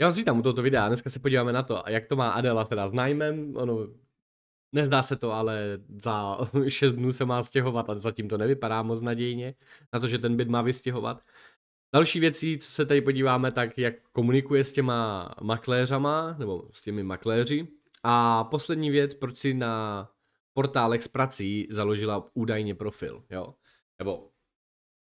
Já vás vítám u tohoto videa, dneska se podíváme na to, jak to má Adela teda s nájmem, ono, nezdá se to, ale za 6 dnů se má stěhovat a zatím to nevypadá moc nadějně, na to, že ten byt má vystěhovat. Další věcí, co se tady podíváme, tak jak komunikuje s těma makléřama, nebo s těmi makléři. A poslední věc, proč si na portálech s prací založila údajně profil, jo. Nebo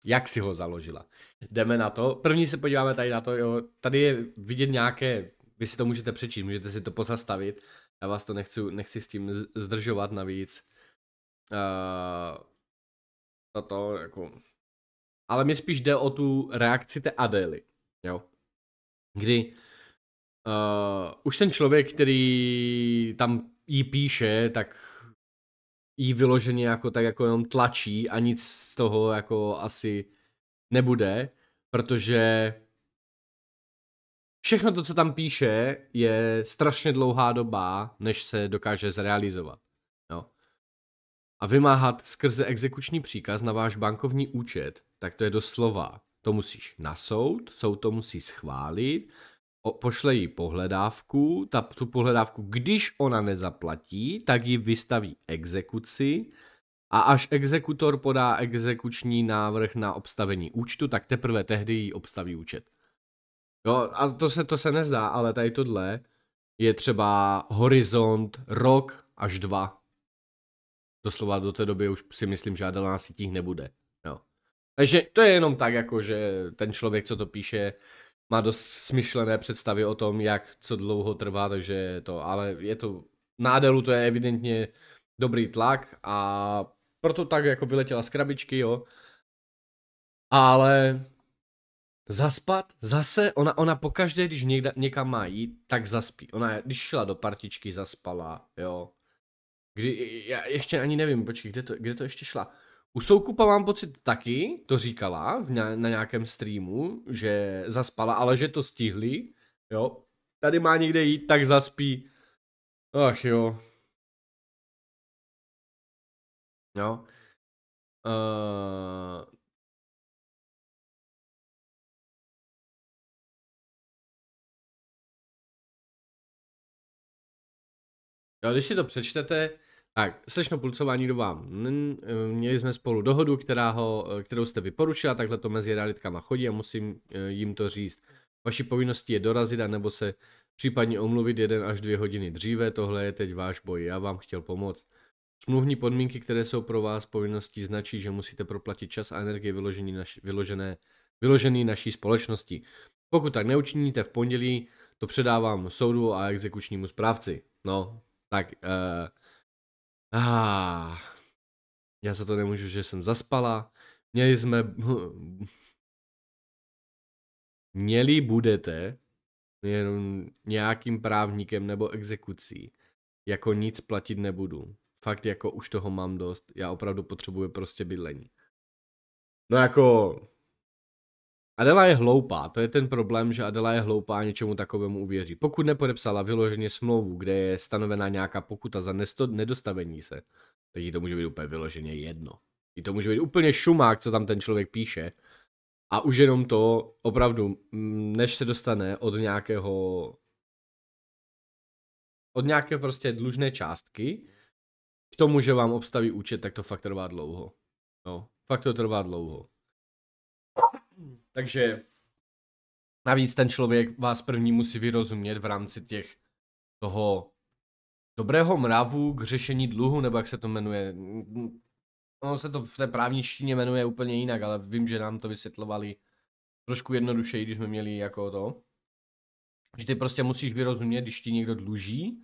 jak si ho založila. Jdeme na to. První se podíváme tady na to, jo. Tady je vidět nějaké, vy si to můžete přečíst, můžete si to pozastavit. Já vás to nechci, nechci s tím zdržovat navíc. Uh, toto, jako... Ale mě spíš jde o tu reakci té Adély, jo. Kdy uh, už ten člověk, který tam jí píše, tak jí vyloženě jako tak jako jenom tlačí a nic z toho jako asi nebude, protože všechno to, co tam píše, je strašně dlouhá doba, než se dokáže zrealizovat. Jo? A vymáhat skrze exekuční příkaz na váš bankovní účet, tak to je doslova. To musíš na soud, soud to musí schválit, pošle jí pohledávku, ta, tu pohledávku, když ona nezaplatí, tak ji vystaví exekuci a až exekutor podá exekuční návrh na obstavení účtu, tak teprve tehdy jí obstaví účet. Jo, a to se, to se nezdá, ale tady tohle je třeba horizont rok až dva. Doslova do té doby už si myslím, že na sítích nebude. Jo. Takže to je jenom tak, jako že ten člověk, co to píše, má dost smyšlené představy o tom, jak co dlouho trvá, takže je to, ale je to, na Adelu to je evidentně dobrý tlak a proto tak jako vyletěla z krabičky, jo. Ale zaspat, zase, ona, ona pokaždé, když někda, někam má jít, tak zaspí. Ona, když šla do partičky, zaspala, jo. Kdy, já ještě ani nevím, počkej, kde to, kde to ještě šla? U Soukupa mám pocit taky, to říkala v, na, na nějakém streamu, že zaspala, ale že to stihli, jo. Tady má někde jít, tak zaspí. Ach jo. Jo. Uh... Jo, když si to přečtete, tak, slečno pulcování do vám. Měli jsme spolu dohodu, která ho, kterou jste vyporučila, takhle to mezi realitkama chodí a musím e, jim to říct. Vaší povinností je dorazit a nebo se případně omluvit jeden až dvě hodiny dříve, tohle je teď váš boj, já vám chtěl pomoct. Smluvní podmínky, které jsou pro vás povinností, značí, že musíte proplatit čas a energii vyložený, naš, vyložené, vyložený naší společnosti. Pokud tak neučiníte v pondělí, to předávám soudu a exekučnímu správci. No, tak... Uh, Ah, já za to nemůžu, že jsem zaspala. Měli jsme... Měli budete jenom nějakým právníkem nebo exekucí. Jako nic platit nebudu. Fakt jako už toho mám dost. Já opravdu potřebuji prostě bydlení. No jako Adela je hloupá, to je ten problém, že Adela je hloupá a něčemu takovému uvěří. Pokud nepodepsala vyloženě smlouvu, kde je stanovená nějaká pokuta za nesto- nedostavení se, tak jí to může být úplně vyloženě jedno. Jí to může být úplně šumák, co tam ten člověk píše. A už jenom to, opravdu, než se dostane od nějakého od nějaké prostě dlužné částky k tomu, že vám obstaví účet, tak to fakt trvá dlouho. No, fakt to trvá dlouho. Takže navíc ten člověk vás první musí vyrozumět v rámci těch toho dobrého mravu k řešení dluhu, nebo jak se to jmenuje. Ono se to v té právničtině jmenuje úplně jinak, ale vím, že nám to vysvětlovali trošku jednodušeji, když jsme měli jako to. Že ty prostě musíš vyrozumět, když ti někdo dluží,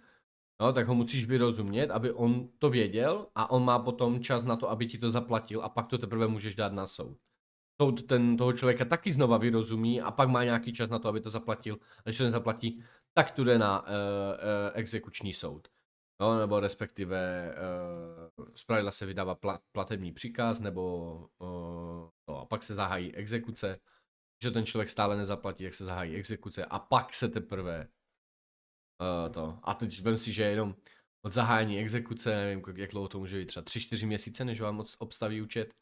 no, tak ho musíš vyrozumět, aby on to věděl a on má potom čas na to, aby ti to zaplatil a pak to teprve můžeš dát na soud soud ten, toho člověka taky znova vyrozumí a pak má nějaký čas na to, aby to zaplatil. A když to nezaplatí, tak to jde na uh, uh, exekuční soud. No, nebo respektive uh, eh, zpravidla se vydává plat, platební příkaz, nebo uh, no, a pak se zahájí exekuce. Že ten člověk stále nezaplatí, jak se zahájí exekuce a pak se teprve uh, to. A teď vem si, že jenom od zahájení exekuce, nevím, jak dlouho to může být, třeba 3-4 měsíce, než vám obstaví účet,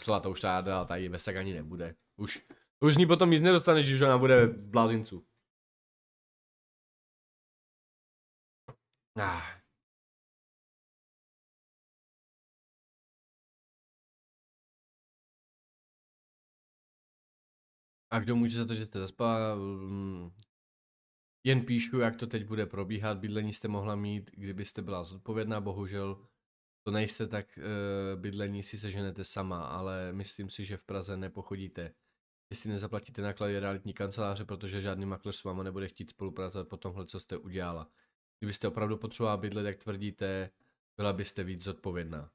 Slova to už ta dál tady bez tak ani nebude. Už, už z ní potom nic nedostaneš, když ona bude v blázincu. Ah. A kdo může za to, že jste zaspala? Mm. Jen píšu, jak to teď bude probíhat. Bydlení jste mohla mít, kdybyste byla zodpovědná, bohužel to nejste tak uh, bydlení si seženete sama, ale myslím si, že v Praze nepochodíte. Jestli nezaplatíte náklady realitní kanceláře, protože žádný makléř s váma nebude chtít spolupracovat po tomhle, co jste udělala. Kdybyste opravdu potřebovala bydlet, jak tvrdíte, byla byste víc zodpovědná.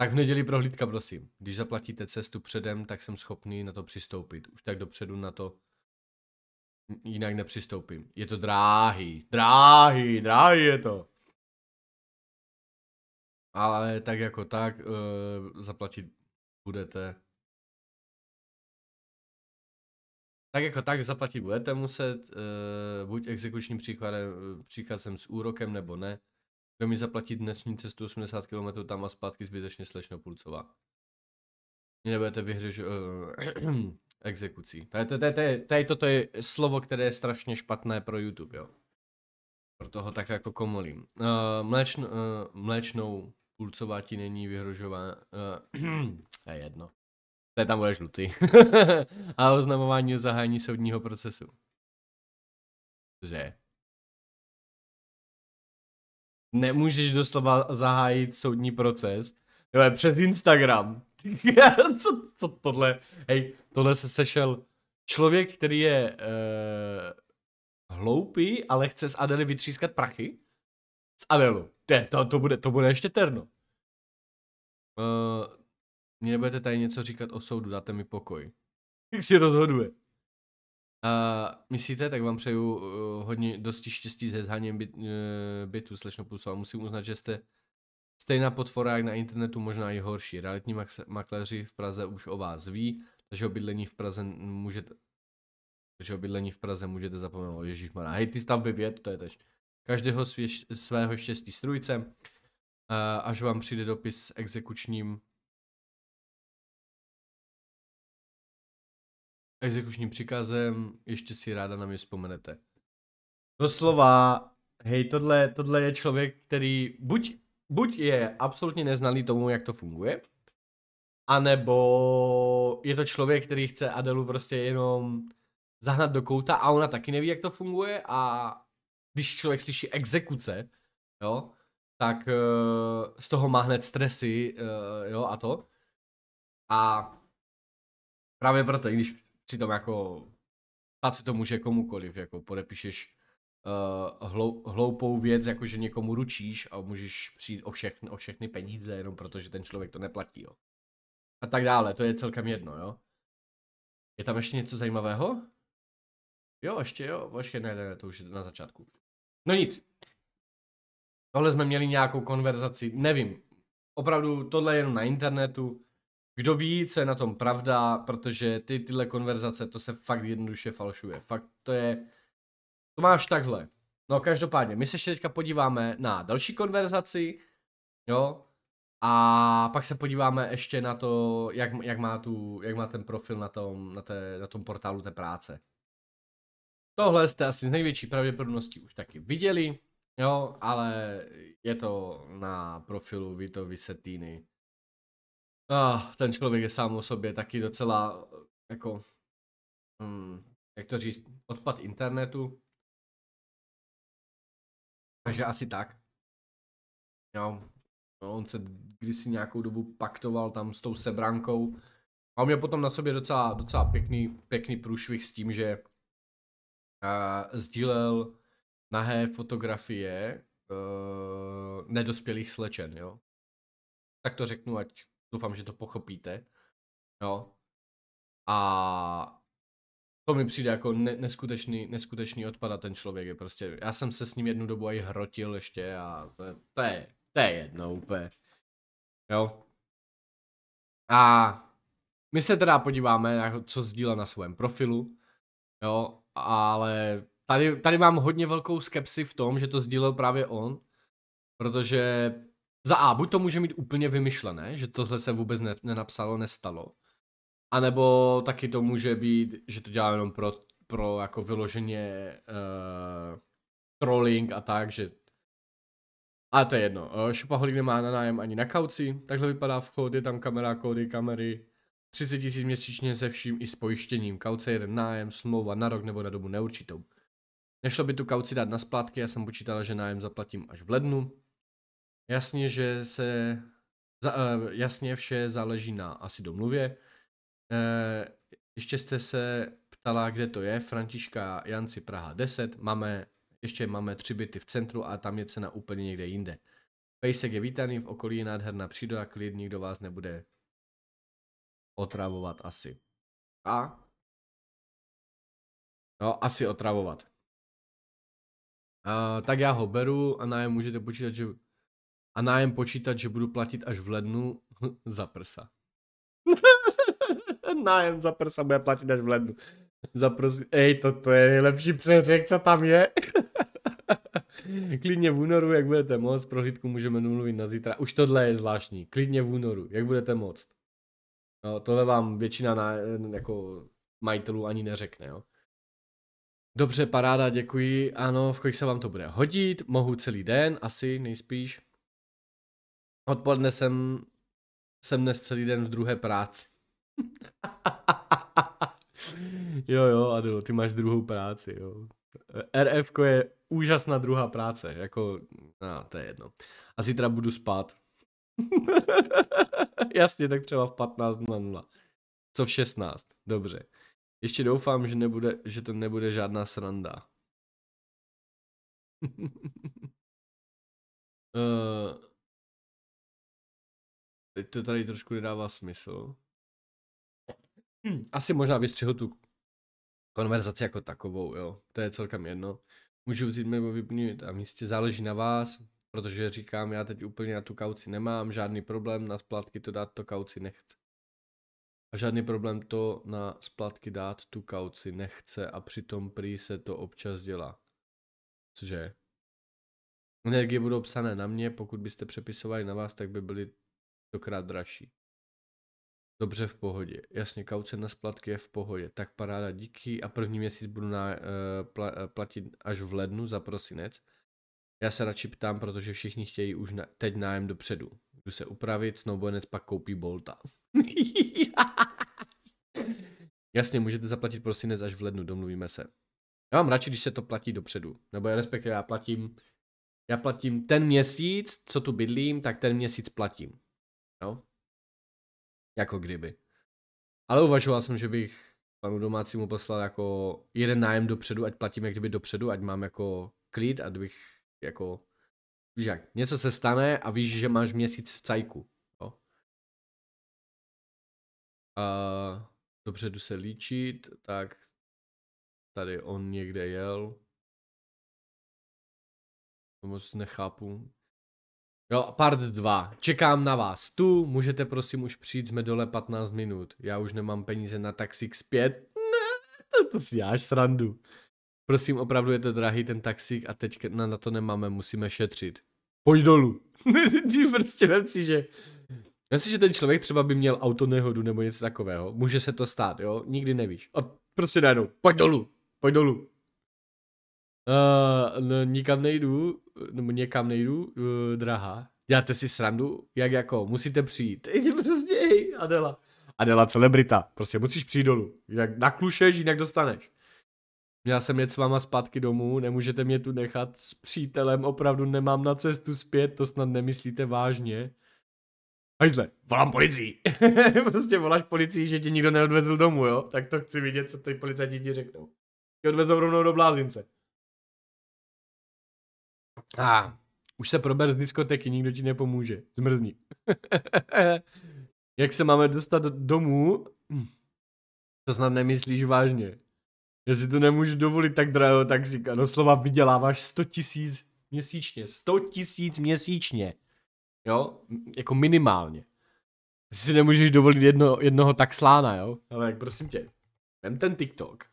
Tak v neděli prohlídka, prosím. Když zaplatíte cestu předem, tak jsem schopný na to přistoupit. Už tak dopředu na to jinak nepřistoupím. Je to dráhý, dráhý, dráhý je to. Ale tak jako tak e, zaplatit budete. Tak jako tak zaplatit budete muset, e, buď exekučním příkladem, příkazem s úrokem nebo ne. Kdo mi zaplatit dnesní cestu 80 km tam a zpátky zbytečně slečno Pulcová. Mě nebudete vyhryž uh, eh, exekucí. Tady toto je slovo, které je strašně špatné pro YouTube, jo. Proto ho tak jako komolím. Uh, uh, mléčnou Kulcová ti není vyhrožová. Uh, je jedno. To je tam bude žlutý. a oznamování o zahájení soudního procesu. Že? Nemůžeš doslova zahájit soudní proces. Jo, je přes Instagram. co, co tohle? Hej, tohle se sešel člověk, který je uh, hloupý, ale chce z Adely vytřískat prachy. Z Adelu. To, to, to, bude, to bude ještě terno. Uh, mě nebudete tady něco říkat o soudu, dáte mi pokoj. Jak si rozhoduje. A uh, myslíte, tak vám přeju uh, hodně dosti štěstí s hezháním byt, uh, bytu slečno plus, ale musím uznat, že jste stejná potvora jak na internetu, možná i horší. Realitní mak- makléři v Praze už o vás ví, takže obydlení v Praze můžete, takže obydlení v Praze můžete zapomenout, Ježíš Hej, ty stavby věd, to je tež. Každého svěš, svého štěstí strujce. Eh, až vám přijde dopis exekučním exekučním příkazem, ještě si ráda na mě vzpomenete. Doslova, hej, tohle, tohle je člověk, který buď, buď je absolutně neznalý tomu, jak to funguje, anebo je to člověk, který chce Adelu prostě jenom zahnat do kouta a ona taky neví, jak to funguje a když člověk slyší exekuce, jo, tak eh, z toho má hned stresy, eh, jo, a to. A právě proto, i když tam jako stát se to může komukoliv, jako podepíšeš uh, hlou, hloupou věc, jako že někomu ručíš a můžeš přijít o všechny, o všechny peníze, jenom protože ten člověk to neplatí, jo. A tak dále, to je celkem jedno, jo. Je tam ještě něco zajímavého? Jo, ještě jo, ještě ne, ne, ne, to už je na začátku. No nic, Tohle jsme měli nějakou konverzaci, nevím. Opravdu tohle je jen na internetu. Kdo ví, co je na tom pravda, protože ty tyhle konverzace, to se fakt jednoduše falšuje. Fakt to je, to máš takhle. No každopádně, my se ještě teďka podíváme na další konverzaci, jo, a pak se podíváme ještě na to, jak, jak, má, tu, jak má ten profil na tom, na, té, na tom portálu té práce. Tohle jste asi z největší pravděpodobností už taky viděli, Jo, ale je to na profilu Vito Visetýny. Ah, ten člověk je sám o sobě taky docela, jako, hm, jak to říct, odpad internetu. Takže asi tak. Jo, no, on se kdysi nějakou dobu paktoval tam s tou sebrankou. A on měl potom na sobě docela, docela pěkný, pěkný průšvih s tím, že uh, sdílel nahé fotografie e, nedospělých slečen, jo. Tak to řeknu, ať doufám, že to pochopíte, jo. A to mi přijde jako ne- neskutečný, neskutečný odpad a ten člověk je prostě, já jsem se s ním jednu dobu i hrotil ještě a to je, to je, to je jedno úplně, jo. A my se teda podíváme, jako co sdílel na svém profilu, jo, ale tady, tady mám hodně velkou skepsi v tom, že to sdílel právě on, protože za A, buď to může mít úplně vymyšlené, že tohle se vůbec ne, nenapsalo, nestalo, anebo taky to může být, že to dělá jenom pro, pro jako vyloženě uh, trolling a tak, že a to je jedno, uh, nemá na nájem ani na kauci, takhle vypadá vchod, je tam kamera, kódy, kamery, 30 tisíc měsíčně se vším i s pojištěním, kauce jeden nájem, smlouva na rok nebo na dobu neurčitou. Nešlo by tu kauci dát na splátky, já jsem počítala, že nájem zaplatím až v lednu. Jasně, že se, za, eh, jasně vše záleží na asi domluvě. E, ještě jste se ptala, kde to je, Františka Janci Praha 10, máme, ještě máme tři byty v centru a tam je cena úplně někde jinde. Pejsek je vítaný, v okolí je nádherná příroda, klid, nikdo vás nebude otravovat asi. A? No, asi otravovat. Uh, tak já ho beru a nájem můžete počítat, že... A nájem počítat, že budu platit až v lednu za prsa. nájem za prsa bude platit až v lednu. Za prs... Ej, to, to je nejlepší přeřek, co tam je. Klidně v únoru, jak budete moc, prohlídku můžeme mluvit na zítra. Už tohle je zvláštní. Klidně v únoru, jak budete moc. No, tohle vám většina na, jako majitelů ani neřekne, jo. Dobře, paráda, děkuji. Ano, v kolik se vám to bude hodit? Mohu celý den, asi nejspíš. Odpoledne jsem, jsem dnes celý den v druhé práci. jo, jo, Adilo, ty máš druhou práci, jo. RF je úžasná druhá práce, jako, no, to je jedno. A zítra budu spát. Jasně, tak třeba v 15.00. Co v 16? Dobře. Ještě doufám, že, nebude, že to nebude žádná sranda. uh, teď to tady trošku nedává smysl. Hm, asi možná vystřihu tu konverzaci jako takovou, jo. To je celkem jedno. Můžu vzít nebo vypnout a místě záleží na vás, protože říkám, já teď úplně na tu kauci nemám, žádný problém, na splátky to dát to kauci nechci. A žádný problém to na splátky dát tu kauci nechce a přitom prý se to občas dělá. Cože? Energie budou psané na mě, pokud byste přepisovali na vás, tak by byly stokrát dražší. Dobře v pohodě. Jasně, kauce na splatky je v pohodě. Tak paráda, díky. A první měsíc budu na, uh, pla, uh, platit až v lednu za prosinec. Já se radši ptám, protože všichni chtějí už na, teď nájem dopředu. Jdu se upravit, snowboardenec pak koupí Bolta. Jasně, můžete zaplatit prosinec až v lednu, domluvíme se. Já mám radši, když se to platí dopředu. Nebo já respektive já platím, já platím ten měsíc, co tu bydlím, tak ten měsíc platím. Jo? Jako kdyby. Ale uvažoval jsem, že bych panu domácímu poslal jako jeden nájem dopředu, ať platím jak kdyby dopředu, ať mám jako klid, ať bych jako, víš jak, něco se stane a víš, že máš měsíc v cajku. Jo? Uh, dobře jdu se líčit, tak tady on někde jel. To moc nechápu. Jo, part 2. Čekám na vás tu, můžete prosím už přijít, jsme dole 15 minut. Já už nemám peníze na taxík zpět. Ne, to, to si já srandu. Prosím, opravdu je to drahý ten taxík a teď na, na to nemáme, musíme šetřit. Pojď dolů. Ty prostě vem si, že Myslím, si, že ten člověk třeba by měl nehodu nebo něco takového. Může se to stát, jo? Nikdy nevíš. A prostě najednou, pojď dolů, pojď dolů. Uh, no, nikam nejdu, nebo někam nejdu, uh, drahá. Děláte si srandu? Jak jako? Musíte přijít. Jdi prostě, hej, Adela. Adela, celebrita. Prostě musíš přijít dolů. Jak naklušeš, jinak dostaneš. Měl jsem jet s váma zpátky domů, nemůžete mě tu nechat s přítelem, opravdu nemám na cestu zpět, to snad nemyslíte vážně hajzle, volám policii. prostě voláš policii, že tě nikdo neodvezl domů, jo? Tak to chci vidět, co ty policajti ti řeknou. Ti odvezou rovnou do blázince. A ah, už se prober z diskoteky, nikdo ti nepomůže. Zmrzni. Jak se máme dostat domů? To snad nemyslíš vážně. Já si to nemůžu dovolit tak drahého taxíka. Doslova vyděláváš 100 tisíc měsíčně. 100 tisíc měsíčně. Jo? Jako minimálně. Ty si nemůžeš dovolit jedno, jednoho tak slána, jo? Ale jak prosím tě, vem ten TikTok,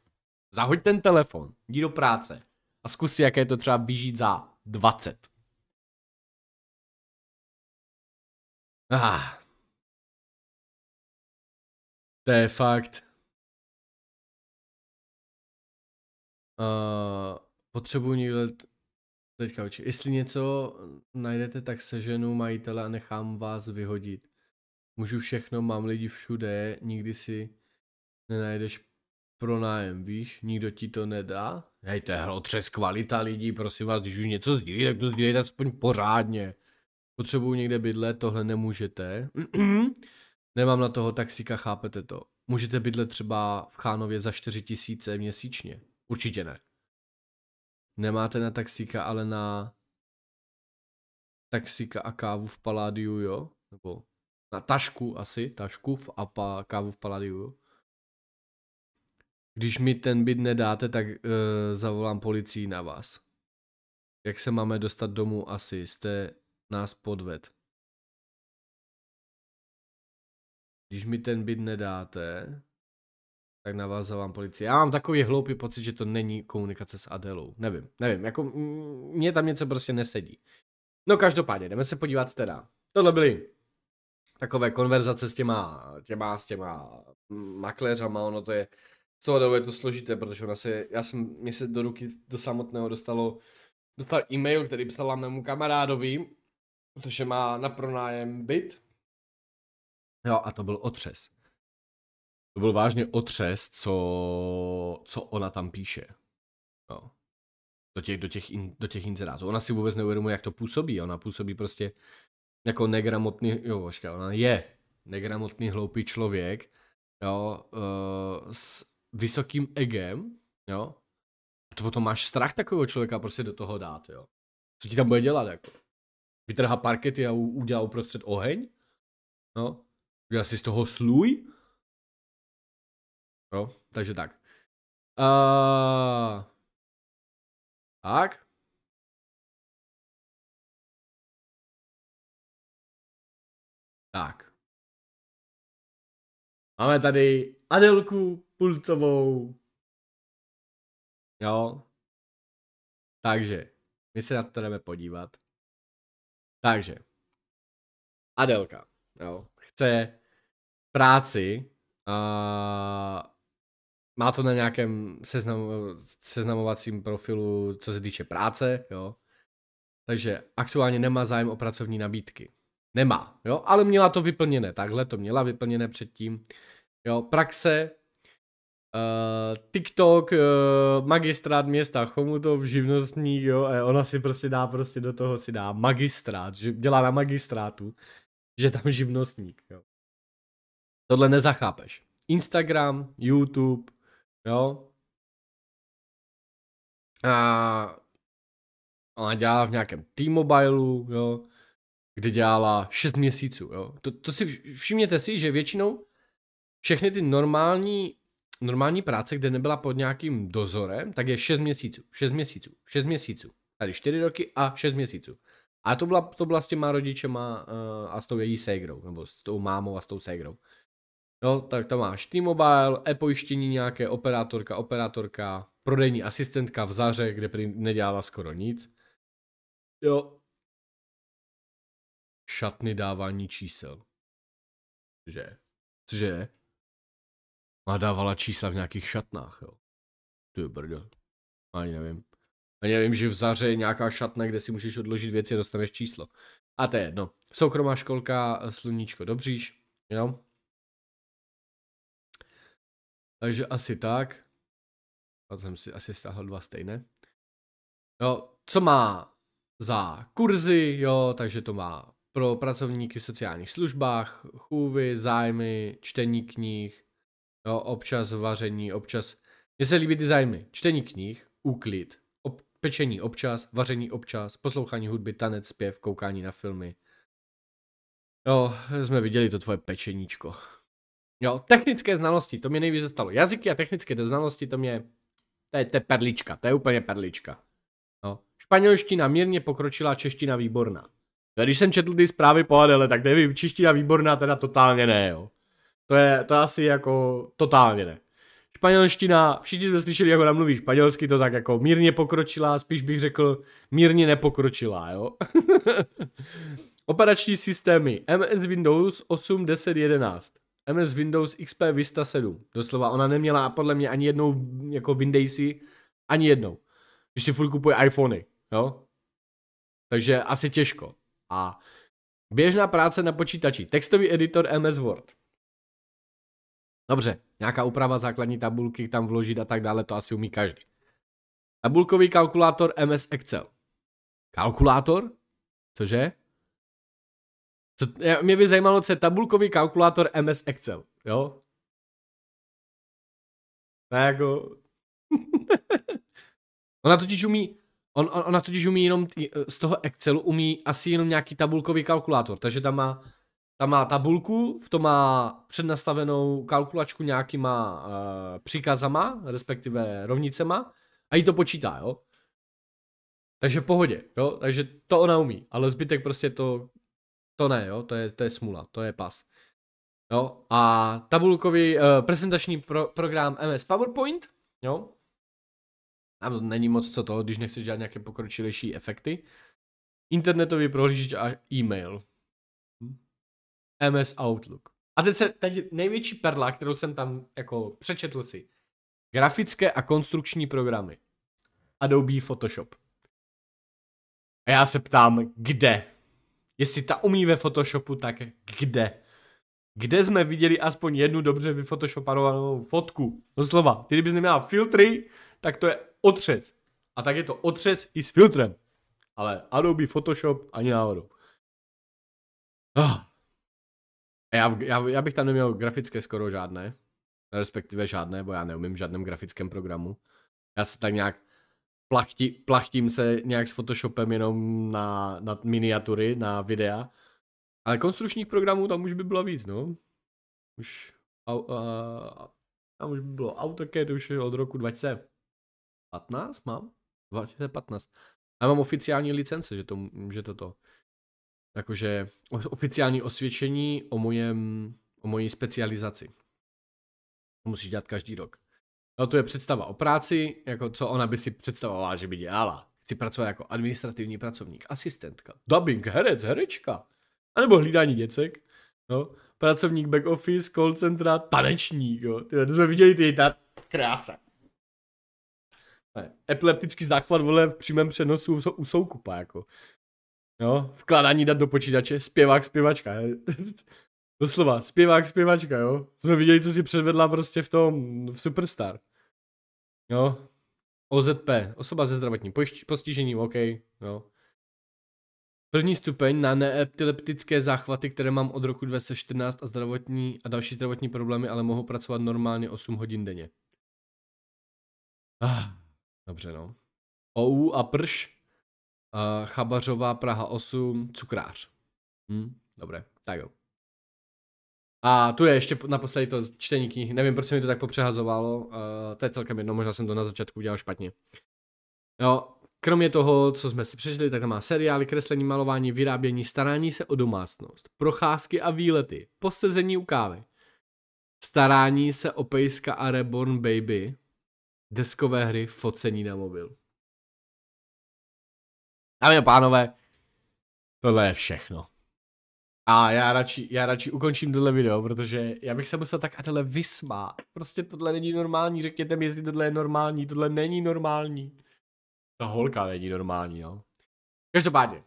zahoď ten telefon, jdi do práce a zkus si, jaké to třeba vyžít za 20. Ah. To je fakt. Uh, potřebuji někdo. Teďka oči. Jestli něco najdete, tak seženu majitele a nechám vás vyhodit. Můžu všechno, mám lidi všude, nikdy si nenajdeš pronájem, víš? Nikdo ti to nedá? Hej, to je hrotřes kvalita lidí, prosím vás, když už něco sdílí, tak to sdílejte aspoň pořádně. Potřebuju někde bydlet, tohle nemůžete. Nemám na toho taxíka, chápete to. Můžete bydlet třeba v Chánově za 4 tisíce měsíčně. Určitě ne. Nemáte na taxíka, ale na taxíka a kávu v Paládiu, jo? Nebo na tašku asi, tašku v, a pa, kávu v Paládiu, jo? Když mi ten byt nedáte, tak e, zavolám policii na vás. Jak se máme dostat domů asi? Jste nás podved. Když mi ten byt nedáte, tak zavám policie. Já mám takový hloupý pocit, že to není komunikace s Adelou. Nevím, nevím, jako mě tam něco prostě nesedí. No každopádně, jdeme se podívat teda. Tohle byly takové konverzace s těma, těma, s těma makléřama, ono to je, z toho je to složité, protože ona se, já jsem, mě se do ruky do samotného dostalo, dostal e-mail, který psala mému kamarádovi, protože má na pronájem byt. Jo, a to byl otřes. To byl vážně otřes, co, co ona tam píše. No. Do těch, do těch, in, do těch inzerátů. Ona si vůbec neuvědomuje, jak to působí. Ona působí prostě jako negramotný, jo, počka, ona je negramotný hloupý člověk, jo, uh, s vysokým egem, jo, a to potom máš strach takového člověka prostě do toho dát, jo. Co ti tam bude dělat, jako? Vytrhá parkety a udělá uprostřed oheň? No, udělá si z toho sluj? Jo, takže tak. Uh, tak. Tak. Máme tady Adelku Pulcovou. Jo. Takže, my se na to jdeme podívat. Takže, Adelka, jo, chce práci uh, má to na nějakém seznam, seznamovacím profilu, co se týče práce, jo. Takže aktuálně nemá zájem o pracovní nabídky. Nemá, jo, ale měla to vyplněné, takhle to měla vyplněné předtím. Jo, praxe, Uh, TikTok, uh, magistrát města Chomutov, živnostník, jo, a ona si prostě dá, prostě do toho si dá magistrát, že dělá na magistrátu, že tam živnostník, jo. Tohle nezachápeš. Instagram, YouTube, Jo. A ona dělala v nějakém t mobile jo, kdy dělala 6 měsíců, jo. To, to si všimněte si, že většinou všechny ty normální, normální práce, kde nebyla pod nějakým dozorem, tak je 6 měsíců, 6 měsíců, 6 měsíců. Tady 4 roky a 6 měsíců. A to byla, to byla s těma rodičema eh, a s tou její ségrou, nebo s tou mámou a s tou ségrou. Jo, no, tak tam máš T-Mobile, e-pojištění nějaké, operátorka, operátorka, prodejní asistentka v Zaře, kde prý nedělala skoro nic. Jo. Šatny dávání čísel. Že? Že? Má dávala čísla v nějakých šatnách, jo. Ty brdo. Ani nevím. Ani nevím, že v Zaře je nějaká šatna, kde si můžeš odložit věci a dostaneš číslo. A to je jedno. Soukromá školka Sluníčko Dobříš, jo. Takže asi tak. A jsem si asi stáhl dva stejné. Jo, co má za kurzy, jo, takže to má pro pracovníky v sociálních službách, chůvy, zájmy, čtení knih, jo, občas vaření, občas... Mně se líbí ty zájmy. Čtení knih, úklid, ob... pečení občas, vaření občas, poslouchání hudby, tanec, zpěv, koukání na filmy. Jo, jsme viděli to tvoje pečeníčko. Jo, technické znalosti, to mě nejvíc dostalo. Jazyky a technické znalosti, to mě, to je, to je perlička, to je úplně perlička. No. Španělština mírně pokročila, čeština výborná. No, když jsem četl ty zprávy po Adele, tak nevím, čeština výborná teda totálně ne, jo. To je, to asi jako totálně ne. Španělština, všichni jsme slyšeli, jak ona mluví španělsky, to tak jako mírně pokročila, spíš bych řekl mírně nepokročila, jo. Operační systémy MS Windows 8, 10, 11. MS Windows XP Vista 7. Doslova, ona neměla podle mě ani jednou jako Windowsy, ani jednou. Ještě furt kupuje iPhony, jo? Takže asi těžko. A běžná práce na počítači. Textový editor MS Word. Dobře, nějaká úprava základní tabulky tam vložit a tak dále, to asi umí každý. Tabulkový kalkulátor MS Excel. Kalkulátor? Cože? Co, mě by zajímalo, co je tabulkový kalkulátor MS Excel, jo? je jako... ona totiž umí, on, on, ona totiž umí jenom, eh, z toho Excelu umí asi jenom nějaký tabulkový kalkulátor, takže tam má, tam má tabulku, v tom má přednastavenou kalkulačku nějakýma uh, příkazama, respektive rovnicema a jí to počítá, jo? Takže v pohodě, jo? Takže to ona umí, ale zbytek prostě to to ne, jo, to je, to je smula, to je pas. Jo, a tabulkový uh, prezentační pro, program MS PowerPoint, jo. A není moc co to, když nechceš dělat nějaké pokročilejší efekty. Internetový prohlížeč a e-mail. MS hm. Outlook. A teď, se, teď největší perla, kterou jsem tam jako přečetl si. Grafické a konstrukční programy. Adobe Photoshop. A já se ptám, kde? Jestli ta umí ve Photoshopu, tak kde? Kde jsme viděli aspoň jednu dobře vyfotoshopovanou fotku? No slova. ty kdybys neměla filtry, tak to je otřes. A tak je to otřes i s filtrem. Ale Adobe Photoshop ani náhodou. Oh. Já, já, já bych tam neměl grafické skoro žádné. Respektive žádné, bo já neumím v žádném grafickém programu. Já se tak nějak plachti, plachtím se nějak s Photoshopem jenom na, na miniatury, na videa. Ale konstručních programů tam už by bylo víc, no. Už, a, a, tam už by bylo AutoCAD už od roku 2015 mám? 2015. Já mám oficiální licence, že to, že to to. Jakože oficiální osvědčení o mojem, o mojí specializaci. To musíš dělat každý rok. No to je představa o práci, jako co ona by si představovala, že by dělala. Chci pracovat jako administrativní pracovník, asistentka, dubbing, herec, herečka, anebo hlídání děcek, no, pracovník back office, call centra, tanečník, jo. Tyhle, to jsme viděli ty ta kráce. Ne, epileptický záchvat, vole, v přímém přenosu u soukupa, jako. Jo, no, vkládání dat do počítače, zpěvák, zpěvačka. Je. Doslova, zpěvák, zpěvačka, jo. Jsme viděli, co si předvedla prostě v tom, v Superstar. Jo. OZP, osoba ze zdravotním postižením, OK, jo. První stupeň na neepileptické záchvaty, které mám od roku 2014 a zdravotní a další zdravotní problémy, ale mohu pracovat normálně 8 hodin denně. Ah, dobře no. OU a Prš, uh, Chabařová, Praha 8, cukrář. Hm, dobré, tak jo. A tu je ještě naposledy to čtení knih. Nevím, proč se mi to tak popřehazovalo. Uh, to je celkem jedno, možná jsem to na začátku udělal špatně. Jo, kromě toho, co jsme si přečetli, tak tam má seriály, kreslení, malování, vyrábění, starání se o domácnost, procházky a výlety, posezení u kávy, starání se o pejska a reborn baby, deskové hry, focení na mobil. Dámy a pánové, tohle je všechno. A já radši, já radši ukončím tohle video, protože já bych se musel tak a tohle vysmát. Prostě tohle není normální, řekněte mi, jestli tohle je normální, tohle není normální. Ta holka není normální, jo. Každopádně,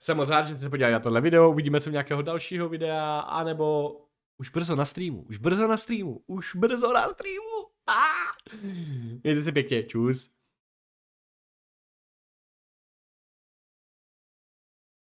jsem moc rád, že jste se podívali na tohle video, uvidíme se v nějakého dalšího videa, anebo už brzo na streamu, už brzo na streamu, už brzo na streamu. Ah! Mějte se pěkně, čus.